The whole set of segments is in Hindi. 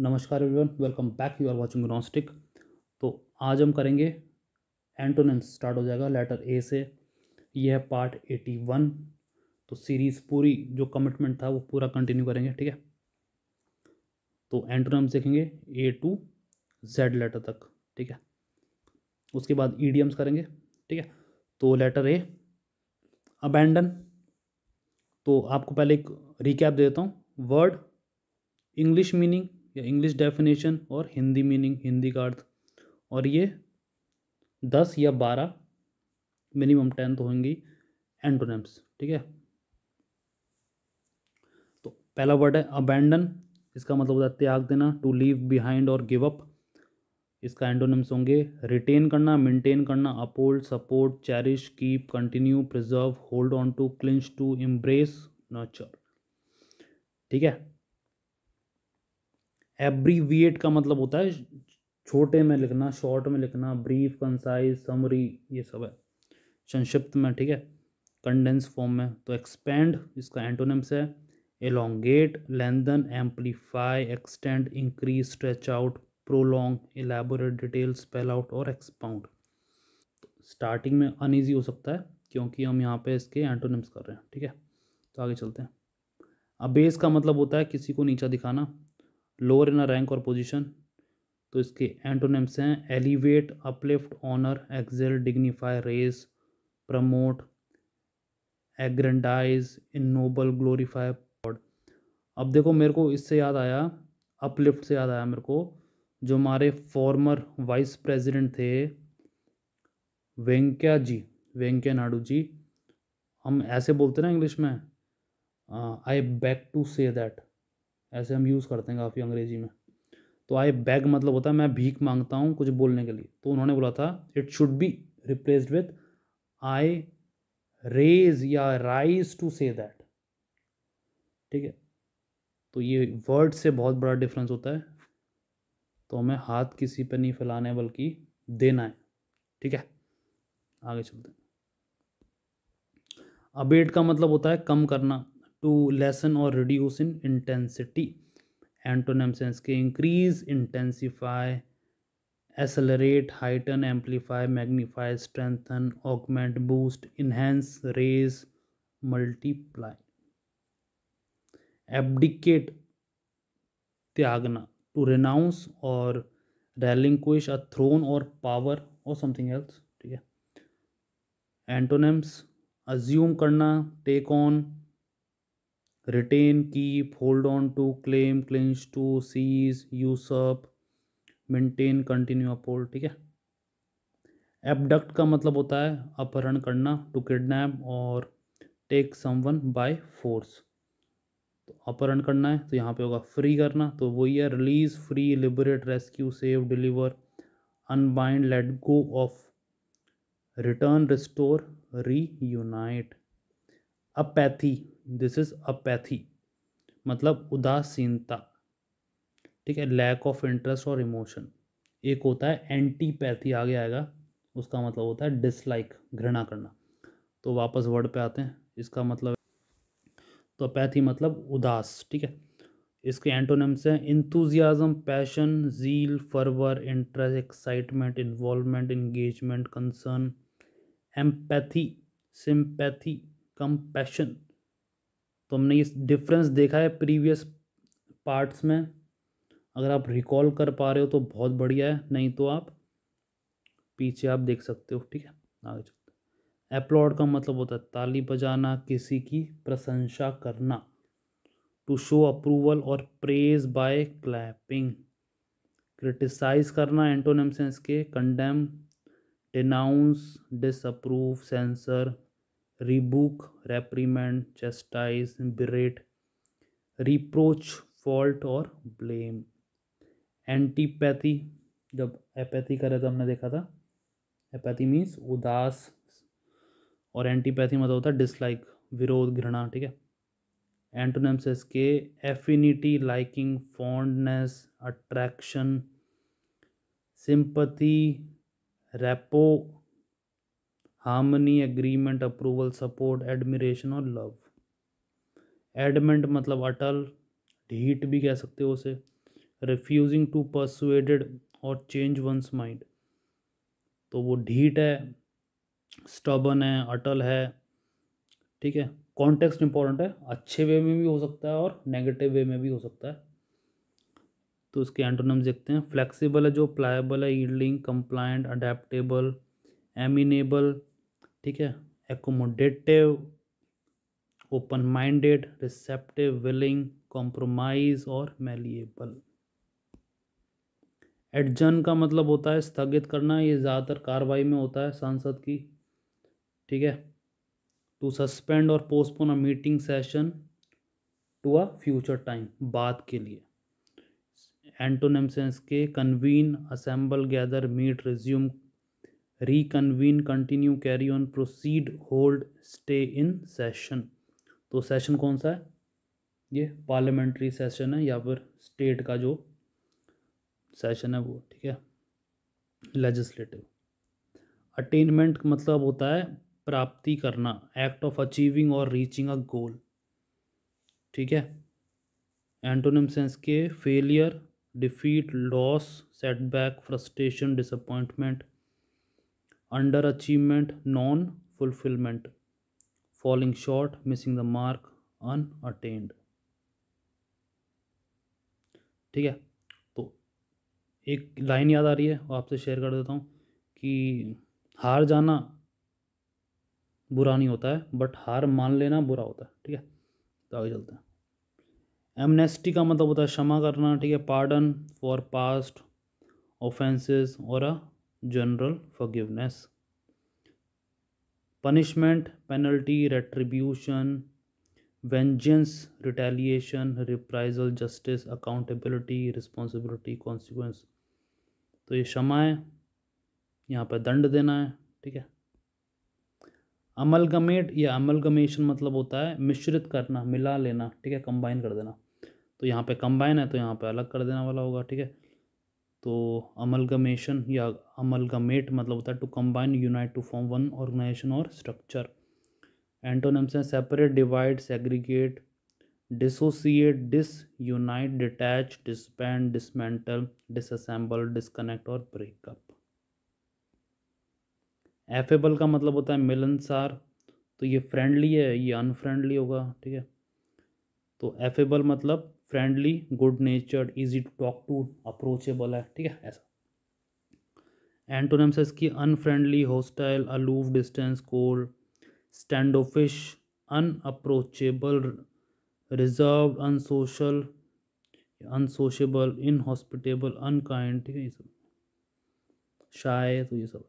नमस्कार everyone welcome back you are watching नॉस्टिक तो आज हम करेंगे एंटोनिम्स स्टार्ट हो जाएगा लेटर ए से यह है पार्ट एटी वन तो सीरीज़ पूरी जो कमिटमेंट था वो पूरा कंटिन्यू करेंगे ठीक है तो एंटोनिम्स देखेंगे ए टू जेड लेटर तक ठीक है उसके बाद ई करेंगे ठीक है तो लेटर ए अबैंडन तो आपको पहले एक रिकैप दे देता हूँ वर्ड इंग्लिश मीनिंग या इंग्लिश डेफिनेशन और हिंदी मीनिंग हिंदी का अर्थ और ये दस या बारह मिनिमम टेंथ होंगी एंटोनम्स ठीक है तो पहला वर्ड है अबैंडन इसका मतलब होता है त्याग देना टू लीव बिहाइंड और गिव अप इसका एंटोनम्स होंगे रिटेन करना मेंटेन करना uphold support cherish keep continue preserve hold on to clinch to embrace nurture ठीक है एब्रीविएट का मतलब होता है छोटे में लिखना शॉर्ट में लिखना ब्रीफ कंसाइज समरी ये सब है संक्षिप्त में ठीक है कंडेंस फॉर्म में तो एक्सपेंड इसका एंटोनिम्स है elongate lengthen amplify extend increase stretch out prolong elaborate detail spell out और एक्सपाउंड स्टार्टिंग में अनईजी हो सकता है क्योंकि हम यहाँ पे इसके एंटोनिम्स कर रहे हैं ठीक है तो आगे चलते हैं अबेस का मतलब होता है किसी को नीचा दिखाना लोअर इन रैंक और पोजिशन तो इसके एंटोनिम्स हैं elevate uplift honour exalt dignify raise promote aggrandise ennoble glorify पॉड अब देखो मेरे को इससे याद आया अपलिफ्ट से याद आया मेरे को जो हमारे फॉर्मर वाइस प्रेसिडेंट थे वेंकैया जी वेंकैया नायडू जी हम ऐसे बोलते ना इंग्लिश में आई बैक टू से दैट ऐसे हम यूज़ करते हैं काफ़ी अंग्रेजी में तो आई बैग मतलब होता है मैं भीख मांगता हूँ कुछ बोलने के लिए तो उन्होंने बोला था it should be replaced with I raise या राइज टू से दैट ठीक है तो ये वर्ड से बहुत बड़ा डिफरेंस होता है तो हमें हाथ किसी पर नहीं फैलाना है बल्कि देना है ठीक है आगे चलते हैं अबेट का मतलब होता है कम करना to lessen or reduce in intensity antonyms हैं इसके increase intensify accelerate heighten amplify magnify strengthen augment boost enhance raise multiply abdicate त्यागना to renounce or relinquish a throne or power or something else ठीक है antonyms assume करना take on रिटेन की hold on to claim clinch to seize use up maintain continue continue ठीक है एबडक्ट का मतलब होता है अपहरण करना टू किडनैप और टेक समवन बाय फोर्स तो अपहरण करना है तो यहाँ पे होगा फ्री करना तो वही है release free liberate rescue save deliver unbind let go off return restore reunite apathy this is apathy मतलब उदासीनता ठीक है लैक ऑफ इंटरेस्ट और इमोशन एक होता है एंटीपैथी आगे आएगा उसका मतलब होता है डिसलाइक घृणा करना तो वापस वर्ड पे आते हैं इसका मतलब तो अपैथी मतलब उदास ठीक है इसके एंटोनिम्स हैं enthusiasm passion zeal fervour interest excitement involvement engagement concern empathy sympathy compassion तो हमने ये डिफरेंस देखा है प्रीवियस पार्ट्स में अगर आप रिकॉल कर पा रहे हो तो बहुत बढ़िया है नहीं तो आप पीछे आप देख सकते हो ठीक है आगे चलते अपलॉड का मतलब होता है ताली बजाना किसी की प्रशंसा करना टू शो अप्रूवल और प्रेज बाय क्लैपिंग क्रिटिसाइज करना एंटोनम्स के condemn denounce disapprove censure rebuke reprimand chastise berate reproach fault और ब्लेम एंटीपैथी जब एपैथी करे तो हमने देखा था एपैथी मीन्स उदास और एंटीपैथी मतलब होता है डिसलाइक विरोध घृणा ठीक है एंटोनम्स के affinity liking fondness attraction sympathy rapport harmony agreement approval support admiration और लव एडमेंट मतलब अटल ढीट भी कह सकते हो उसे रिफ्यूजिंग टू परसुएडेड और चेंज वंस माइंड तो वो ढीट है स्टबन है अटल है ठीक है कॉन्टेक्स्ट इंपॉर्टेंट है अच्छे वे में भी हो सकता है और नेगेटिव वे में भी हो सकता है तो इसके एंटोनम्स देखते हैं फ्लेक्सिबल है जो प्लायबल है ईडलिंग कंप्लाइंट अडेप्टेबल एमिनेबल ठीक है accommodative open minded receptive willing compromise और मेलिएबल एडजन का मतलब होता है स्थगित करना ये ज़्यादातर कार्रवाई में होता है सांसद की ठीक है टू सस्पेंड और postpone a meeting session to a future time बात के लिए एंटोनिम्स के convene assemble gather meet resume reconvene continue carry on proceed hold stay in session तो सेशन कौन सा है ये पार्लियामेंट्री सेशन है या फिर स्टेट का जो सेशन है वो ठीक है लेजिस्लेटिव अटेनमेंट मतलब होता है प्राप्ति करना एक्ट ऑफ अचीविंग और रीचिंग अ गोल ठीक है एंटोनिम सेंस के failure defeat loss setback frustration disappointment underachievement non fulfilment falling short missing the mark unattained ठीक है तो एक लाइन याद आ रही है आपसे शेयर कर देता हूँ कि हार जाना बुरा नहीं होता है बट हार मान लेना बुरा होता है ठीक है तो आगे चलते हैं एमनेस्टी का मतलब होता है क्षमा करना ठीक है पार्डन फॉर पास्ट ऑफेंसेस और a general forgiveness punishment penalty retribution vengeance retaliation reprisal justice accountability responsibility consequence तो ये क्षमा है यहाँ पर दंड देना है ठीक है अमलगमेट या अमलगमेशन मतलब होता है मिश्रित करना मिला लेना ठीक है कंबाइन कर देना तो यहाँ पे कंबाइन है तो यहाँ पे अलग कर देना वाला होगा ठीक है तो अमलगमेशन या अमलगमेट मतलब होता है to combine unite to form one organisation और स्ट्रक्चर एंटोनम्स हैं separate divide segregate dissociate disunite detach disband dismantle disassemble disconnect और ब्रेकअप एफेबल का मतलब होता है मिलनसार तो ये फ्रेंडली है ये अनफ्रेंडली होगा ठीक है तो एफेबल मतलब friendly good natured easy to talk to approachable है ठीक है ऐसा एंटोनिम्स है इसकी unfriendly hostile aloof distant cold standoffish unapproachable reserved unsocial unsociable inhospitable unkind ठीक है ये सब शाय तो ये सब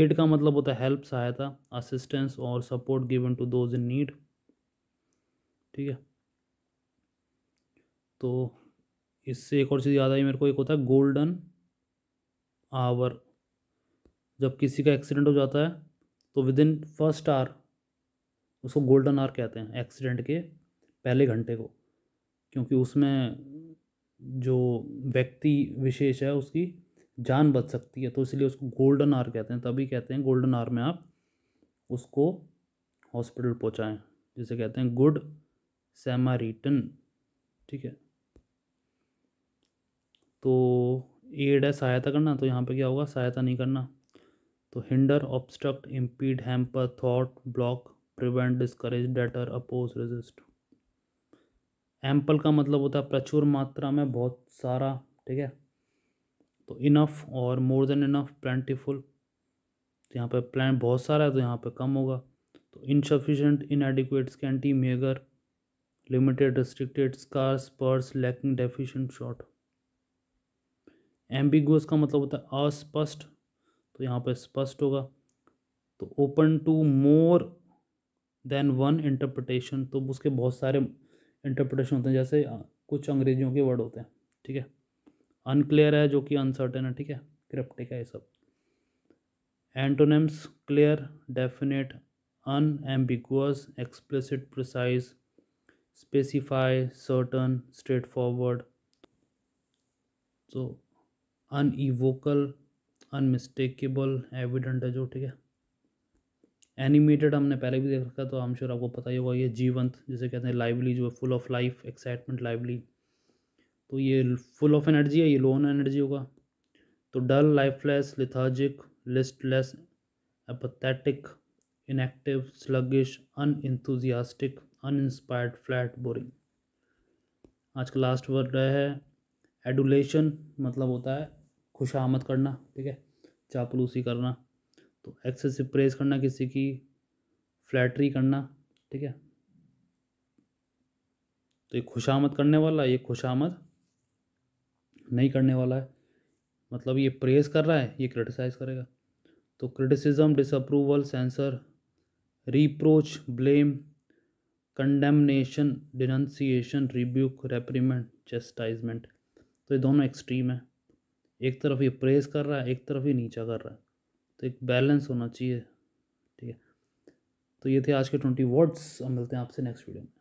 एड का मतलब होता है हेल्प सहायता असिस्टेंस और support given to those in need ठीक है तो इससे एक और चीज़ याद आई मेरे को एक होता है गोल्डन आवर जब किसी का एक्सीडेंट हो जाता है तो विद इन फर्स्ट आर उसको गोल्डन आर कहते हैं एक्सीडेंट के पहले घंटे को क्योंकि उसमें जो व्यक्ति विशेष है उसकी जान बच सकती है तो इसलिए उसको गोल्डन आर कहते हैं तभी कहते हैं गोल्डन आर में आप उसको हॉस्पिटल पहुँचाएँ जिसे कहते हैं गुड सेमारीटन ठीक है तो एड है सहायता करना तो यहाँ पे क्या होगा सहायता नहीं करना तो हिंडर ऑब्स्ट्रक्ट इम्पीड हैम्पर थॉट block prevent discourage deter oppose resist ample का मतलब होता है प्रचुर मात्रा में बहुत सारा ठीक है तो इनफ और मोर देन इनफ प्लेंटीफुल तो यहाँ पे प्लान बहुत सारा है तो यहाँ पे कम होगा तो insufficient inadequate scanty meagre limited restricted scarce sparse lacking deficient short ambiguous का मतलब होता है अस्पष्ट तो यहाँ पर स्पष्ट होगा तो open to more than one interpretation तो उसके बहुत सारे इंटरप्रटेशन होते हैं जैसे कुछ अंग्रेजियों के वर्ड होते हैं ठीक है अनक्लियर है जो कि अनसर्टेन है ठीक है क्रिप्टिक है ये सब antonyms clear definite ambiguous explicit precise specific certain straightforward तो अनईवोकल अनमिस्टेकेबल एविडेंट है जो ठीक है एनिमेटेड हमने पहले भी देख रखा तो हम श्योर आपको पता ही होगा ये जीवंत जिसे कहते हैं लाइवली जो है full of life excitement lively तो ये फुल ऑफ एनर्जी है ये लोन एनर्जी होगा तो dull lifeless lethargic listless apathetic inactive sluggish unenthusiastic uninspired flat boring आज का लास्ट वर्ड है एडुलेशन मतलब होता है खुश आमद करना ठीक है चापलूसी करना तो एक्सेसिव प्रेज करना किसी की फ्लैटरी करना ठीक है तो ये खुशामद करने वाला ये ये खुशामद नहीं करने वाला है मतलब ये प्रेस कर रहा है ये क्रिटिसाइज़ करेगा तो criticism disapproval censure reproach blame condemnation denunciation rebuke reprimand chastisement तो ये दोनों एक्सट्रीम है एक तरफ ये प्रेस कर रहा है एक तरफ ये नीचा कर रहा है तो एक बैलेंस होना चाहिए ठीक है तो ये थे आज के ट्वेंटी वर्ड्स और मिलते हैं आपसे नेक्स्ट वीडियो में